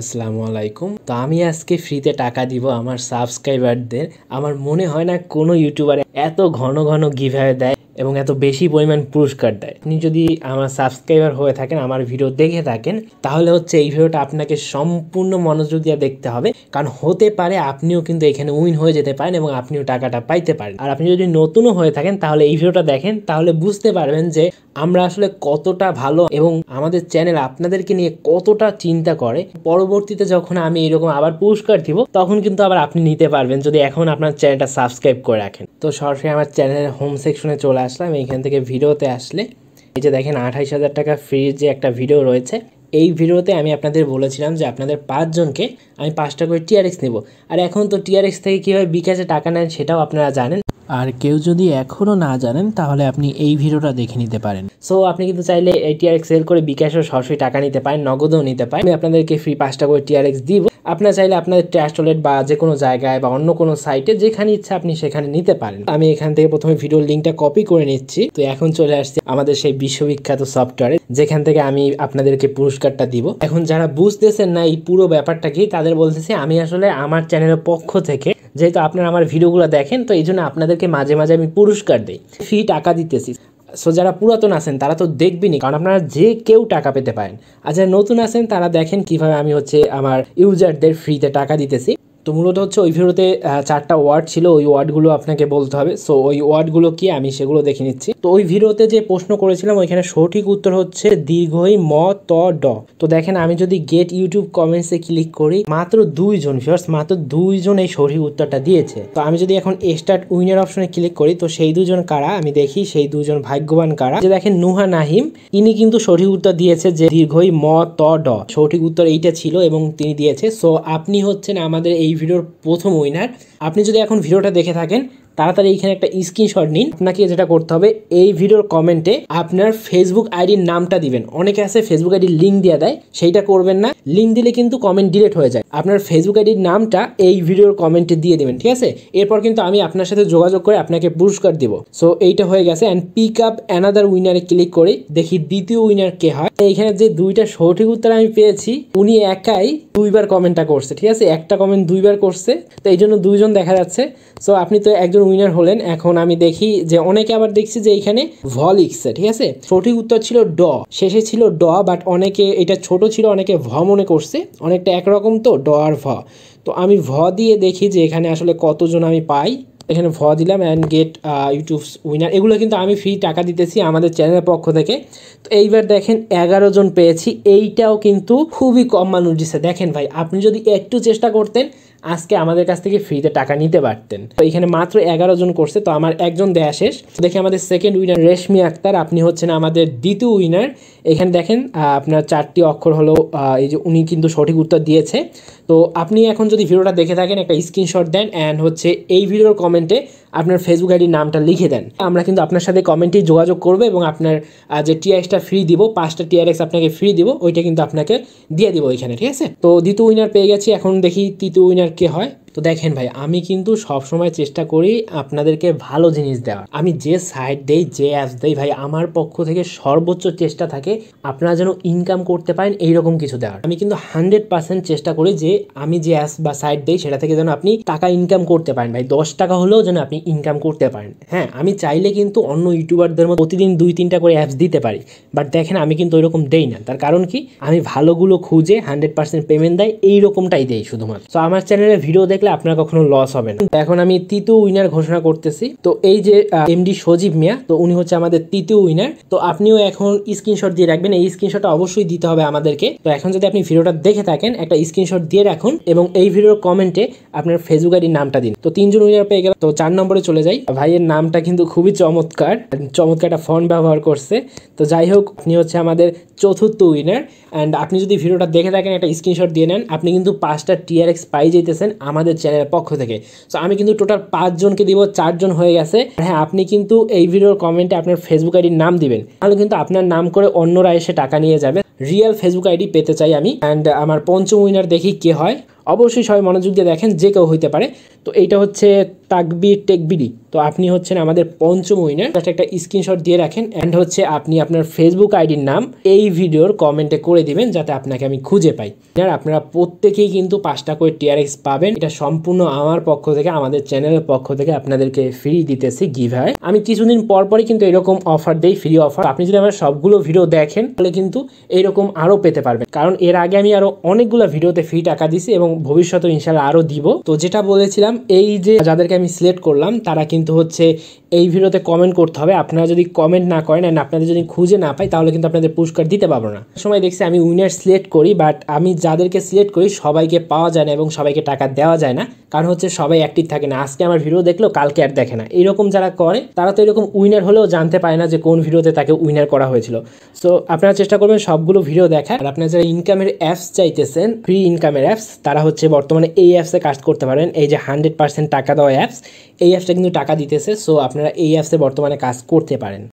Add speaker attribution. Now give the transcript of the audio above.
Speaker 1: আসসালামু আলাইকুম তো আমি আজকে ফ্রিতে টাকা দিব আমার সাবস্ক্রাইবারদের আমার মনে হয় না কোনো ইউটিউবার এত ঘন ঘন গিভ্যাওয়ে দেয় এবং এত বেশি পরিমাণ পুরস্কার দেয় আপনি যদি আমার সাবস্ক্রাইবার হয়ে থাকেন আমার ভিডিও দেখে থাকেন তাহলে হচ্ছে এই ভিডিওটা আপনাকে সম্পূর্ণ মনোযোগ দিয়ে দেখতে হবে কারণ হতে পারে আপনিও কিন্তু এখানে উইন হয়ে যেতে পারেন এবং আপনিও টাকাটা পাইতে পারেন আর আপনি যদি নতুনও হয়ে থাকেন তাহলে এই ভিডিওটা দেখেন তাহলে বুঝতে পারবেন যে আমরা আসলে কতটা ভালো এবং আমাদের চ্যানেল আপনাদেরকে নিয়ে কতটা চিন্তা করে পর পরবর্তীতে যখন আমি এরকম আবার পুরস্কার দিব তখন কিন্তু আবার আপনি নিতে পারবেন যদি এখন আপনার চ্যানেলটা সাবস্ক্রাইব করে রাখেন তো সরাসরি আমার চ্যানেলের হোম সেকশনে চলে আসলাম এইখান থেকে ভিডিওতে আসলে এই যে দেখেন আঠাইশ হাজার টাকা ফ্রির যে একটা ভিডিও রয়েছে এই ভিডিওতে আমি আপনাদের বলেছিলাম যে আপনাদের পাঁচজনকে আমি পাঁচটা করে টিআরএক্স নেব আর এখন তো টিআরএক্স থেকে কীভাবে বিকাশে টাকা নেন সেটাও আপনারা জানেন আর কেউ যদি এখনও না জানেন তাহলে আপনি এই ভিডিওটা দেখে নিতে পারেন সো আপনি কিন্তু চাইলে এই টিআরএক্স সেল করে বিকাশও সরাসরি টাকা নিতে পারেন নগদও নিতে পারেন আমি আপনাদেরকে ফ্রি পাঁচটা করে টিআরএক্স দিব আপনার চাইলে আপনাদের ট্র্যাশ বা যে কোনো জায়গায় বা অন্য কোনো সাইটে যেখানে ইচ্ছা আপনি সেখানে নিতে পারেন আমি এখান থেকে প্রথমে ভিডিওর লিঙ্কটা কপি করে নিচ্ছি তো এখন চলে আসছি আমাদের সেই বিশ্ববিখ্যাত সফটওয়্যারে যেখান থেকে আমি আপনাদেরকে পুরস্কারটা দিব এখন যারা বুঝতেছেন না এই পুরো ব্যাপারটা কি তাদের বলতেছি আমি আসলে আমার চ্যানেলের পক্ষ থেকে যেহেতু আপনারা আমার ভিডিওগুলো দেখেন তো এই জন্য আপনাদেরকে মাঝে মাঝে আমি পুরস্কার দিই ফি টাকা দিতেছি সো যারা পুরাতন আছেন তারা তো দেখবেনই কারণ আপনারা যে কেউ টাকা পেতে পারেন আর যারা নতুন আছেন তারা দেখেন কিভাবে আমি হচ্ছে আমার ইউজারদের ফ্রিতে টাকা দিতেছি তো মূলত হচ্ছে ওই ভিডিওতে চারটা ওয়ার্ড ছিল ওই ওয়ার্ডগুলো আপনাকে বলতে হবে সো ওই ওয়ার্ডগুলো কি আমি সেগুলো দেখে নিচ্ছি তো ওই ভিডিওতে যে প্রশ্ন করেছিলাম ওইখানে সঠিক উত্তর হচ্ছে দীর্ঘই ম ত ড তো দেখেন আমি যদি গেট ইউটিউব কমেন্টসে ক্লিক করি মাত্র দুইজন ভিউয়ার্স মাত্র দুইজন এই সঠিক উত্তরটা দিয়েছে তো আমি যদি এখন স্টার্ট উইনার অপশনে ক্লিক করি তো সেই দুজন কারা আমি দেখি সেই দুজন ভাগ্যবান কারা যে দেখেন নুহা নাহিম ইনি কিন্তু সঠিক উত্তর দিয়েছে যে দীর্ঘই ম ত ড সঠিক উত্তর এইটা ছিল এবং তিনি দিয়েছে সো আপনি হচ্ছেন আমাদের এই এই ভিডিওর প্রথম উইনার আপনি যদি এখন ভিডিওটা দেখে থাকেন তাড়াতাড়ি এইখানে একটা স্ক্রিনশট নিন আপনাকে যেটা করতে হবে এই ভিডিওর কমেন্টে আপনার ফেসবুক আইডির নামটা দিবেন অনেকে আছে ফেসবুক আইডির লিঙ্ক দিয়ে দেয় সেইটা করবেন না লিঙ্ক দিলে কিন্তু কমেন্ট ডিলেট হয়ে যায় আপনার ফেসবুক আইডির নামটা এই ভিডিওর কমেন্টে দিয়ে দেবেন ঠিক আছে এরপর কিন্তু আমি আপনার সাথে যোগাযোগ করে আপনাকে পুরস্কার দিব সো এইটা হয়ে গেছে অ্যান্ড পিক আপ অ্যানাদার উইনারে ক্লিক করে দেখি দ্বিতীয় উইনার কে হয় এইখানে যে দুইটা সঠিক উত্তর আমি পেয়েছি উনি একাই দুইবার কমেন্টটা করছে ঠিক আছে একটা কমেন্ট দুইবার করছে তো এই জন্য দুইজন দেখা যাচ্ছে সো আপনি তো একজন উইনার হলেন এখন আমি দেখি যে অনেকে আবার দেখছি যে এইখানে ভলিক্সে ঠিক আছে সঠিক উত্তর ছিল ড শেষে ছিল ড বাট অনেকে এটা ছোট ছিল অনেকে ভ মনে করছে অনেকটা একরকম তো ড আর ভ তো আমি ভ দিয়ে দেখি যে এখানে আসলে কতজন আমি পাই এখানে ভ দিলাম অ্যান্ড গেট ইউটিউব উইনার এগুলো কিন্তু আমি ফ্রি টাকা দিতেছি আমাদের চ্যানেলের পক্ষ থেকে তো এইবার দেখেন এগারো জন পেয়েছি এইটাও কিন্তু খুবই কম মানুষ দিচ্ছে দেখেন ভাই আপনি যদি একটু চেষ্টা করতেন আজকে আমাদের কাছ থেকে ফ্রিতে টাকা নিতে পারতেন তো এখানে মাত্র এগারো জন করছে তো আমার একজন দেয়া শেষ দেখি আমাদের সেকেন্ড উইনার রেশমি আক্তার আপনি হচ্ছেন আমাদের দ্বিতীয় উইনার এখানে দেখেন আপনার চারটি অক্ষর হলো এই যে উনি কিন্তু সঠিক উত্তর দিয়েছে তো আপনি এখন যদি ভিডিওটা দেখে থাকেন একটা স্ক্রিনশট দেন অ্যান্ড হচ্ছে এই ভিডিওর কমেন্টে আপনার ফেসবুক আইডির নামটা লিখে দেন আমরা কিন্তু আপনার সাথে কমেন্টে যোগাযোগ করব এবং আপনার যে টিআরএসটা ফ্রি দিব পাঁচটা টিআরএস আপনাকে ফ্রি দিব ওইটা কিন্তু আপনাকে দিয়ে দিব ওইখানে ঠিক আছে তো দ্বিতীয় উইনার পেয়ে গেছি এখন দেখি তৃতীয় উইনার কে হয় তো দেখেন ভাই আমি কিন্তু সবসময় চেষ্টা করি আপনাদেরকে ভালো জিনিস দেওয়ার আমি যে সাইট দেই যে অ্যাপস দেই ভাই আমার পক্ষ থেকে সর্বোচ্চ চেষ্টা থাকে আপনারা যেন ইনকাম করতে পারেন এইরকম কিছু দেওয়ার আমি কিন্তু হান্ড্রেড পার্সেন্ট চেষ্টা করি যে আমি যে অ্যাপস বা সাইট দেই সেটা থেকে যেন আপনি টাকা ইনকাম করতে পারেন ভাই দশ টাকা হলেও যেন আপনি ইনকাম করতে পারেন হ্যাঁ আমি চাইলে কিন্তু অন্য ইউটিউবারদের মধ্যে প্রতিদিন দুই তিনটা করে অ্যাপস দিতে পারি বাট দেখেন আমি কিন্তু ওইরকম দেই না তার কারণ কি আমি ভালোগুলো খুঁজে হান্ড্রেড পার্সেন্ট পেমেন্ট দেয় এইরকমটাই দেই শুধুমাত্র তো আমার চ্যানেলে ভিডিও দেখ থাকলে আপনার কখনো লস হবে না এখন আমি তৃতীয় উইনার ঘোষণা করতেছি তো এই যে এমডি সজীব মিয়া তো উনি হচ্ছে আমাদের তৃতীয় উইনার তো আপনিও এখন স্ক্রিনশট দিয়ে রাখবেন এই স্ক্রিনশটটা অবশ্যই দিতে হবে আমাদেরকে তো এখন যদি আপনি ভিডিওটা দেখে থাকেন একটা স্ক্রিনশট দিয়ে রাখুন এবং এই ভিডিওর কমেন্টে আপনার ফেসবুক আইডির নামটা দিন তো তিনজন উইনার পেয়ে গেলাম তো চার নম্বরে চলে যাই ভাইয়ের নামটা কিন্তু খুবই চমৎকার চমৎকার একটা ফন্ট ব্যবহার করছে তো যাই হোক আপনি হচ্ছে আমাদের চতুর্থ উইনার অ্যান্ড আপনি যদি ভিডিওটা দেখে থাকেন একটা স্ক্রিনশট দিয়ে নেন আপনি কিন্তু পাঁচটা টিআরএক্স পাই যেতেছেন আমাদের আমাদের চ্যানেলের পক্ষ থেকে সো আমি কিন্তু টোটাল পাঁচজনকে দিব চারজন হয়ে গেছে হ্যাঁ আপনি কিন্তু এই ভিডিওর কমেন্টে আপনার ফেসবুক আইডির নাম দিবেন তাহলে কিন্তু আপনার নাম করে অন্যরা এসে টাকা নিয়ে যাবে রিয়েল ফেসবুক আইডি পেতে চাই আমি অ্যান্ড আমার পঞ্চম উইনার দেখি কে হয় অবশ্যই সবাই মনোযোগ দিয়ে দেখেন যে কেউ হইতে পারে তো এইটা হচ্ছে তাকবির টেকবিরি তো আপনি হচ্ছেন আমাদের পঞ্চম উইনার তাতে একটা স্ক্রিনশট দিয়ে রাখেন অ্যান্ড হচ্ছে আপনি আপনার ফেসবুক আইডির নাম এই ভিডিওর কমেন্টে করে দিবেন যাতে আপনাকে আমি খুঁজে পাই আর আপনারা প্রত্যেকেই কিন্তু পাঁচটা করে টিআরএক্স পাবেন এটা সম্পূর্ণ আমার পক্ষ থেকে আমাদের চ্যানেলের পক্ষ থেকে আপনাদেরকে ফ্রি দিতেছি গিভ হয় আমি কিছুদিন পর পরই কিন্তু এরকম অফার দেই ফ্রি অফার আপনি যদি আমার সবগুলো ভিডিও দেখেন তাহলে কিন্তু এরকম আরও পেতে পারবেন কারণ এর আগে আমি আরও অনেকগুলো ভিডিওতে ফ্রি টাকা দিছি এবং ভবিষ্যতে ইনশাল্লাহ আরও দিব তো যেটা বলেছিলাম এই যে যাদেরকে যাদেরকে আমি সিলেক্ট করলাম তারা কিন্তু হচ্ছে এই ভিডিওতে কমেন্ট করতে হবে আপনারা যদি কমেন্ট না করেন অ্যান্ড আপনাদের যদি খুঁজে না পাই তাহলে কিন্তু আপনাদের পুরস্কার দিতে পারবো না সময় দেখছি আমি উইনার সিলেক্ট করি বাট আমি যাদেরকে সিলেক্ট করি সবাইকে পাওয়া যায় না এবং সবাইকে টাকা দেওয়া যায় না কারণ হচ্ছে সবাই অ্যাক্টিভ থাকে না আজকে আমার ভিডিও দেখলো কালকে আর দেখে না এইরকম যারা করে তারা তো এরকম উইনার হলেও জানতে পারে না যে কোন ভিডিওতে তাকে উইনার করা হয়েছিল সো আপনারা চেষ্টা করবেন সবগুলো ভিডিও দেখা আর আপনারা যারা ইনকামের অ্যাপস চাইতেছেন ফ্রি ইনকামের অ্যাপস তারা হচ্ছে বর্তমানে এই অ্যাপসে কাজ করতে পারেন এই যে হান্ড্রেড পার্সেন্ট টাকা দেওয়া অ্যাপস এই অ্যাপসটা কিন্তু টাকা দিতেছে সো আপনারা এই অ্যাপসে বর্তমানে কাজ করতে পারেন